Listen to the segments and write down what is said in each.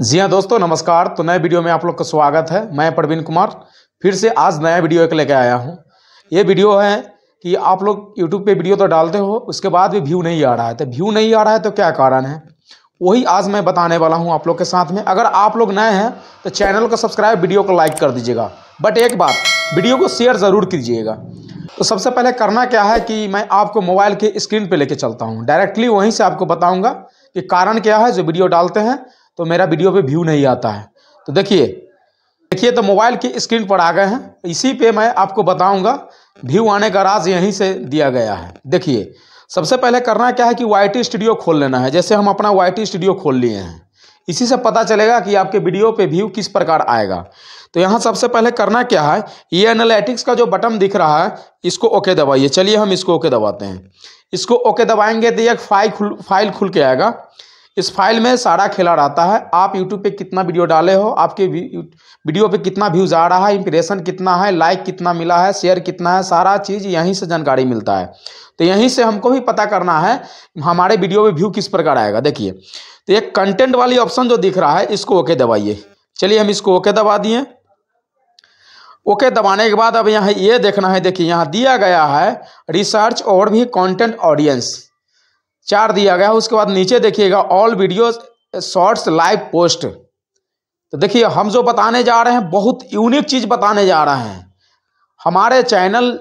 जी हाँ दोस्तों नमस्कार तो नए वीडियो में आप लोग का स्वागत है मैं प्रवीण कुमार फिर से आज नया वीडियो एक लेके आया हूँ ये वीडियो है कि आप लोग यूट्यूब पे वीडियो तो डालते हो उसके बाद भी व्यू नहीं आ रहा है तो व्यू नहीं आ रहा है तो क्या कारण है वही आज मैं बताने वाला हूँ आप लोग के साथ में अगर आप लोग नए हैं तो चैनल को सब्सक्राइब वीडियो को लाइक कर दीजिएगा बट एक बात वीडियो को शेयर ज़रूर कीजिएगा तो सबसे पहले करना क्या है कि मैं आपको मोबाइल के स्क्रीन पर लेके चलता हूँ डायरेक्टली वहीं से आपको बताऊँगा कि कारण क्या है जो वीडियो डालते हैं तो मेरा वीडियो पे व्यू नहीं आता है तो देखिए देखिए तो मोबाइल की स्क्रीन पर आ गए हैं इसी पे मैं आपको बताऊंगा व्यू आने का राज यहीं से दिया गया है देखिए सबसे पहले करना क्या है कि वाई स्टूडियो खोल लेना है जैसे हम अपना वाई स्टूडियो खोल लिए हैं इसी से पता चलेगा कि आपके वीडियो पे व्यू किस प्रकार आएगा तो यहाँ सबसे पहले करना क्या है ये एनालिटिक्स का जो बटन दिख रहा है इसको ओके दबाइए चलिए हम इसको ओके दबाते हैं इसको ओके दबाएंगे तो एक फाइल खुल फाइल खुल के आएगा इस फाइल में सारा खेला रहता है आप यूट्यूब पे कितना वीडियो डाले हो आपके वीडियो पे कितना व्यूज़ आ रहा है इंप्रेशन कितना है लाइक कितना मिला है शेयर कितना है सारा चीज़ यहीं से जानकारी मिलता है तो यहीं से हमको भी पता करना है हमारे वीडियो में व्यू किस प्रकार आएगा देखिए तो एक कंटेंट वाली ऑप्शन जो दिख रहा है इसको ओके दबाइए चलिए हम इसको ओके दबा दिए ओके okay, दबाने के बाद अब यहाँ ये देखना है देखिए यहाँ दिया गया है रिसर्च और भी कंटेंट ऑडियंस चार दिया गया है उसके बाद नीचे देखिएगा all video shorts live post तो देखिए हम जो बताने जा रहे हैं बहुत यूनिक चीज़ बताने जा रहे हैं हमारे चैनल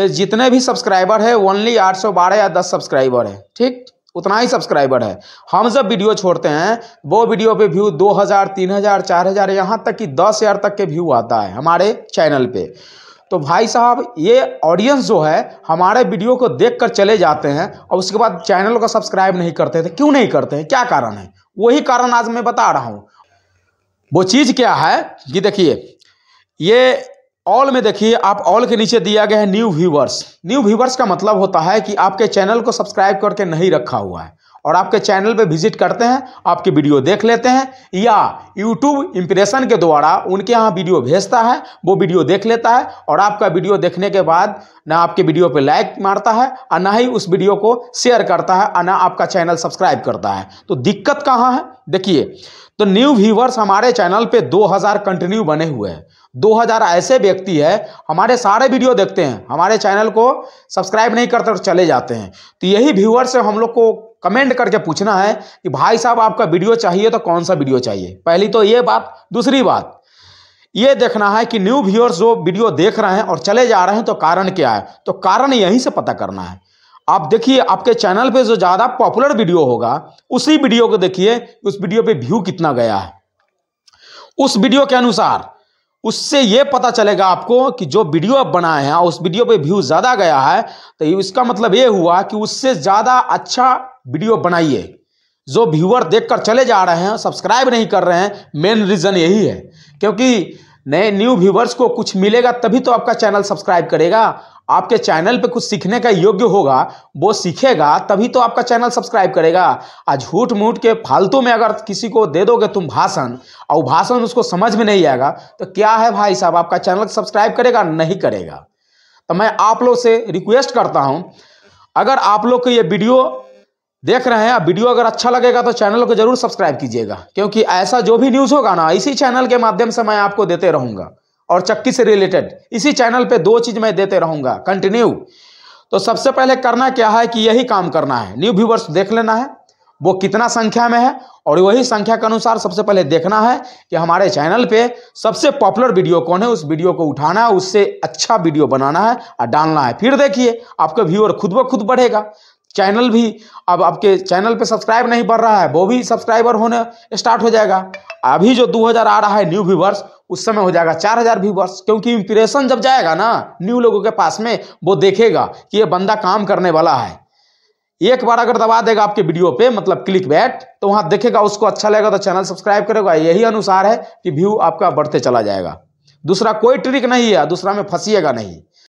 जितने भी सब्सक्राइबर है ओनली आठ सौ बारह या दस सब्सक्राइबर है ठीक उतना ही सब्सक्राइबर है हम जब वीडियो छोड़ते हैं वो वीडियो पे व्यू दो हज़ार तीन हज़ार चार हज़ार यहाँ तक कि दस हज़ार तक के व्यू आता है हमारे चैनल पे तो भाई साहब ये ऑडियंस जो है हमारे वीडियो को देख कर चले जाते हैं और उसके बाद चैनल को सब्सक्राइब नहीं करते थे क्यों नहीं करते हैं क्या कारण है वही कारण आज मैं बता रहा हूँ वो चीज़ क्या है कि देखिए ये ऑल में देखिए आप ऑल के नीचे दिया गया है न्यू व्यूवर्स न्यू व्यूवर्स का मतलब होता है कि आपके चैनल को सब्सक्राइब करके नहीं रखा हुआ है और आपके चैनल पे विजिट करते हैं आपकी वीडियो देख लेते हैं या यूट्यूब इम्प्रेशन के द्वारा उनके यहाँ वीडियो भेजता है वो वीडियो देख लेता है और आपका वीडियो देखने के बाद ना आपके वीडियो पे लाइक मारता है और ना ही उस वीडियो को शेयर करता है और ना आपका चैनल सब्सक्राइब करता है तो दिक्कत कहाँ है देखिए तो न्यू व्यूवर्स हमारे चैनल पे 2000 कंटिन्यू बने हुए हैं 2000 ऐसे व्यक्ति है हमारे सारे वीडियो देखते हैं हमारे चैनल को सब्सक्राइब नहीं करते और चले जाते हैं तो यही व्यूवर्स हम लोग को कमेंट करके पूछना है कि भाई साहब आपका वीडियो चाहिए तो कौन सा वीडियो चाहिए पहली तो ये बात दूसरी बात ये देखना है कि न्यू व्यूअर्स जो वीडियो देख रहे हैं और चले जा रहे हैं तो कारण क्या है तो कारण यहीं से पता करना है आप देखिए आपके चैनल पे जो ज़्यादा पॉपुलर वीडियो होगा उसी वीडियो को देखिए उस वीडियो पे व्यू कितना गया है उस वीडियो के अनुसार उससे ये पता चलेगा आपको कि जो वीडियो आप बनाए हैं उस वीडियो पे व्यू ज़्यादा गया है तो इसका मतलब ये हुआ कि उससे ज़्यादा अच्छा वीडियो बनाइए जो व्यूअर देखकर चले जा रहे हैं सब्सक्राइब नहीं कर रहे हैं मेन रीज़न यही है क्योंकि नए न्यू व्यूवर्स को कुछ मिलेगा तभी तो आपका चैनल सब्सक्राइब करेगा आपके चैनल पे कुछ सीखने का योग्य होगा वो सीखेगा तभी तो आपका चैनल सब्सक्राइब करेगा आज झूठ मूठ के फालतू में अगर किसी को दे दोगे तुम भाषण और भाषण उसको समझ में नहीं आएगा तो क्या है भाई साहब आपका चैनल सब्सक्राइब करेगा नहीं करेगा तो मैं आप लोग से रिक्वेस्ट करता हूँ अगर आप लोग को ये वीडियो देख रहे हैं वीडियो अगर अच्छा लगेगा तो चैनल को जरूर सब्सक्राइब कीजिएगा क्योंकि ऐसा जो भी न्यूज़ होगा ना इसी चैनल के माध्यम से मैं आपको देते रहूँगा और चक्की से रिलेटेड इसी चैनल पे दो चीज़ मैं देते रहूंगा कंटिन्यू तो सबसे पहले करना क्या है कि यही काम करना है न्यू व्यूवर्स देख लेना है वो कितना संख्या में है और वही संख्या के अनुसार सबसे पहले देखना है कि हमारे चैनल पे सबसे पॉपुलर वीडियो कौन है उस वीडियो को उठाना है उससे अच्छा वीडियो बनाना है और डालना है फिर देखिए आपका व्यूअर खुद ब खुद बढ़ेगा चैनल भी अब आपके चैनल पे सब्सक्राइब नहीं बढ़ रहा है वो भी सब्सक्राइबर होने स्टार्ट हो जाएगा अभी जो 2000 आ रहा है न्यू व्यूवर्स उस समय हो जाएगा चार हजार व्यूवर्स क्योंकि इंप्रेशन जब जाएगा ना न्यू लोगों के पास में वो देखेगा कि ये बंदा काम करने वाला है एक बार अगर दबा देगा आपके वीडियो पे मतलब क्लिक बैट तो वहां देखेगा उसको अच्छा लगेगा तो चैनल सब्सक्राइब करेगा यही अनुसार है कि व्यू आपका बढ़ते चला जाएगा दूसरा कोई ट्रिक नहीं है दूसरा में फंसीएगा नहीं